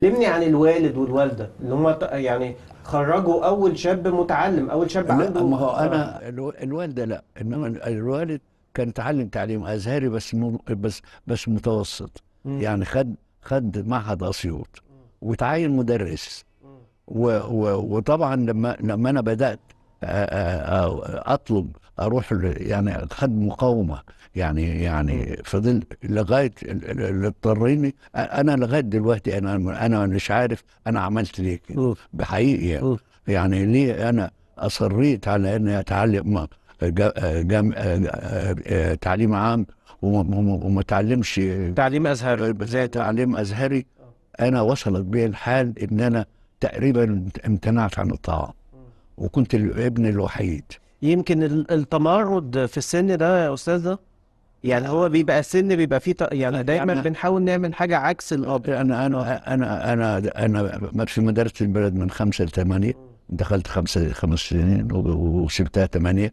كلمني عن الوالد والوالده اللي هم يعني خرجوا اول شاب متعلم اول شاب عنده ما هو انا الوالده لا انما الوالد كان تعلم تعليم ازهري بس بس بس متوسط م. يعني خد خد معهد اسيوط وتعين مدرس و و وطبعا لما لما انا بدات اطلب اروح يعني خد مقاومه يعني يعني فضلت لغايه اللي اضطريني انا لغايه دلوقتي انا انا مش عارف انا عملت ليه كده بحقيقي يعني, يعني ليه انا اصريت على اني اتعلم جام... تعليم عام وما اتعلمش تعليم ازهري زي تعليم ازهري انا وصلت بي الحال ان انا تقريبا امتنعت عن الطعام وكنت الابن الوحيد يمكن التمرد في السن ده يا استاذه يعني هو بيبقى سن بيبقى فيه يعني دايما يعني بنحاول نعمل حاجه عكس الاب انا انا انا انا انا في مدرسه البلد من خمسه لثمانيه دخلت خمسه خمس سنين وسبتها ثمانيه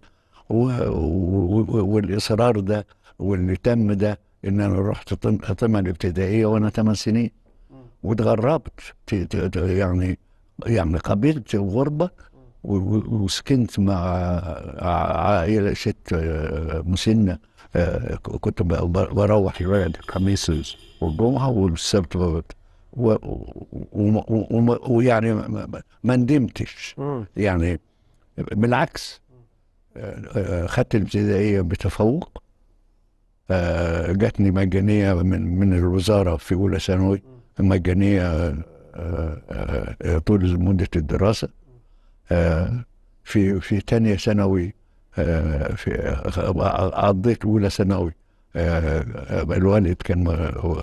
و... و... والاصرار ده واللي تم ده ان انا رحت طم الابتدائيه وانا ثمان سنين واتغربت يعني يعني قبلت غربه وسكنت مع عائله ست مسنه كنت بروح الخميس والجمعه والسبت ويعني ما ندمتش يعني بالعكس خدت الابتدائيه بتفوق جاتني مجانيه من من الوزاره في اولى ثانوي مجانيه طول مده الدراسه في في ثانيه ثانوي آه، في قضيت اولى ثانوي آه، الوالد كان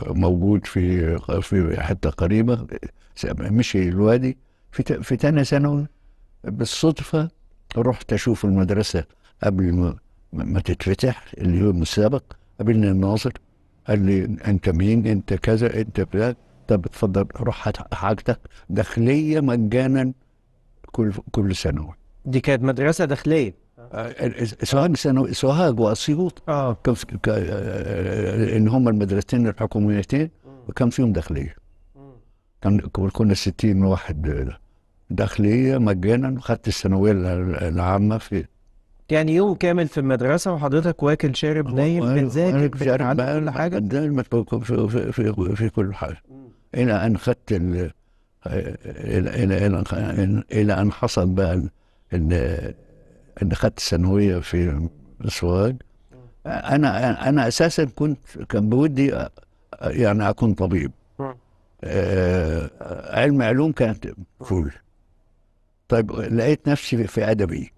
موجود في في حته قريبه مشي الوادي في في ثانيه ثانوي بالصدفه رحت اشوف المدرسه قبل ما تتفتح اليوم السابق قابلني الناظر قال لي انت مين انت كذا انت بلاد طب اتفضل روح حاجتك داخليه مجانا كل كل ثانوي دي كانت مدرسه داخليه سوهاج ثانوي سوهاج واسيوط اه ان هم المدرستين الحكوميتين وكان فيهم داخليه كان كنا 60 واحد داخليه مجانا وخدت الثانويه العامه في يعني يوم كامل في المدرسه وحضرتك واكل شارب نايم بتذاكر بتعمل كل حاجه في, في, في, في كل حاجه الى ان خدت الى الى الى ان حصل بقى ان ان خدت ثانويه في سوهاج انا انا اساسا كنت كان بودي يعني اكون طبيب آه علم علوم كانت فول طيب لقيت نفسي في ادبي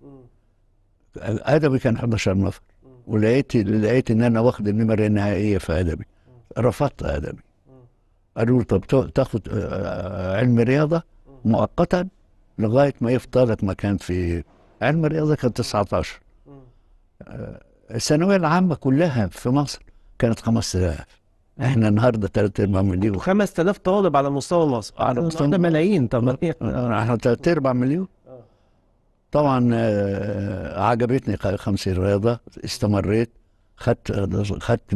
ادبي كان 11 نفر ولقيت لقيت ان انا واخد النمره النهائيه في ادبي رفضت ادبي قالوا له طب تاخد آه، آه، علم رياضه مؤقتا لغايه ما يفطر لك مكان في علم الرياضه كان 19 آه، الثانويه العامه كلها في مصر كانت 5000 احنا النهارده ثلاث ارباع مليون 5000 طالب على مستوى مصر على مستوى ده ملايين طب احنا ثلاث ارباع مليون طبعا عجبتني خمسة رياضه استمريت خدت خدت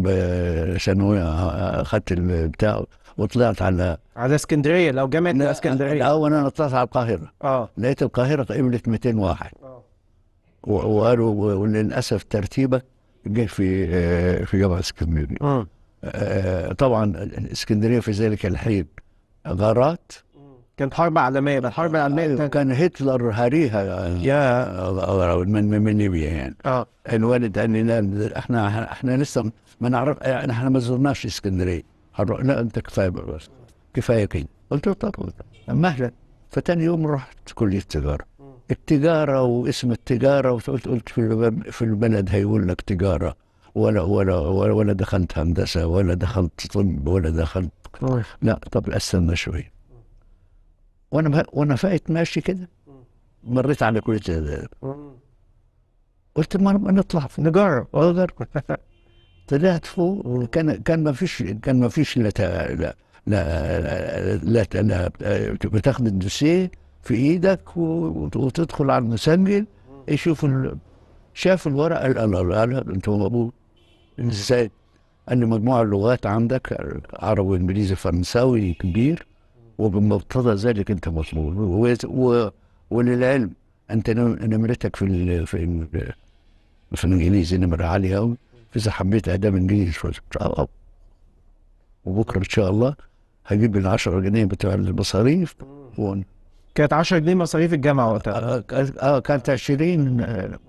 ثانويه خدت البتاع وطلعت على على اسكندريه لو جامعه اسكندريه الاول انا طلعت على القاهره اه لقيت القاهره قبلت 200 واحد اه وقالوا وللاسف ترتيبك جه في آه، في جامعه اسكندريه اه طبعا اسكندريه في ذلك الحين غارات كانت حرب عالميه الحرب العالميه أيوة، كان هتلر هريها يا آه، آه، من من ليبيا يعني اه الوالد قال لنا احنا احنا لسه ما نعرف احنا ما زرناش اسكندريه لا انت كفايه بس. كفايه كين قلت له طب مهلا فتاني يوم رحت كليه التجاره التجاره واسم التجاره وقلت قلت في البلد هيقول لك تجاره ولا ولا ولا, ولا دخلت هندسه ولا دخلت طب ولا دخلت طيب. لا طب استنى شوي وانا وانا فايت ماشي كده مريت على كليه الاداب قلت ما نطلع في اقدر طلعت فوق وكان كان ما فيش كان ما فيش لا لا لا لا, لا بتاخد الدوسيه في ايدك وتدخل على المسجل يشوف شاف الورقه قال لا قال انت موجود ازاي؟ قال لي مجموع اللغات عندك عربي وانجليزي فرنساوي كبير وبمقتضى ذلك انت مطلوب وللعلم انت نمرتك في في, في الانجليزي نمره عاليه قوي إذا حبيت إعدام الجيش وبكرة إن شاء الله هجيب ال 10 جنيه بتاع المصاريف ون... كانت 10 جنيه مصاريف الجامعة وقتها اه كانت 20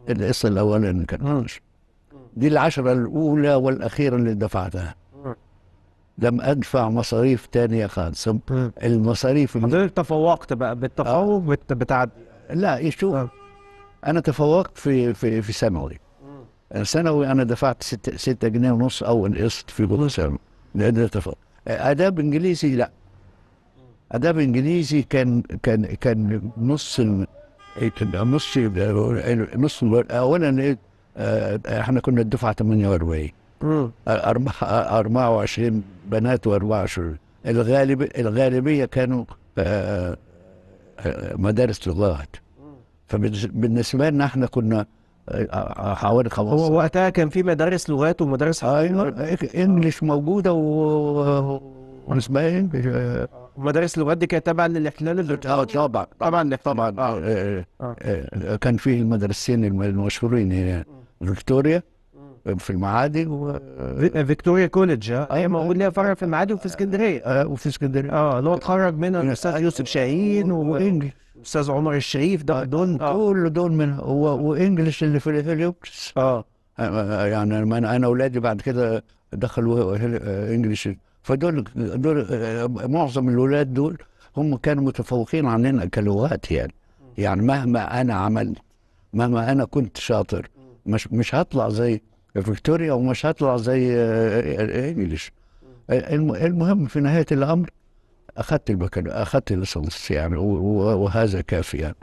القسط الأولاني كان دي العشرة الأولى والأخيرة اللي دفعتها لم أدفع مصاريف تانية خالص المصاريف حضرتك تفوقت بقى بالتفوق آه. بتاع لا شوف آه. أنا تفوقت في في في ثانوي ثانوي انا دفعت 6 6 جنيه ونص اول قسط في بوتسام لان اتفق اداب انجليزي لا اداب انجليزي كان كان كان نص نص نص اولا آه، احنا كنا الدفعه 48 24 بنات و24 الغالب الغالبيه كانوا آه، آه، مدارس لغات فبالنسبه لنا احنا كنا حوالي 15 هو وقتها كان في مدارس لغات ومدارس ايوه إيه، انجلش موجوده و اسمها ايه؟ مدارس اللغات دي كانت تابعه للاحتلال اه طبعا طبعا آه. طبعا آه. آه. كان في المدرستين المشهورين هنا فيكتوريا في المعادي و... آه، فيكتوريا كوليدج آه. آه. موجود ليها فرع في المعادي وفي اسكندريه آه وفي اسكندريه اه اللي هو اتخرج منها الاستاذ يوسف شاهين وانجلش استاذ عمر الشريف ده آه، دول آه. كل دول من هو وانجلش اللي في الهليوبتس اه يعني انا انا اولادي بعد كده دخلوا انجلش فدول دول معظم الاولاد دول هم كانوا متفوقين عننا كلغات يعني يعني مهما انا عملت مهما انا كنت شاطر مش مش هطلع زي فيكتوريا ومش هطلع زي انجلش المهم في نهايه الامر اخذت البكالوريوس اخذت الليسنس يعني وهذا كافي يعني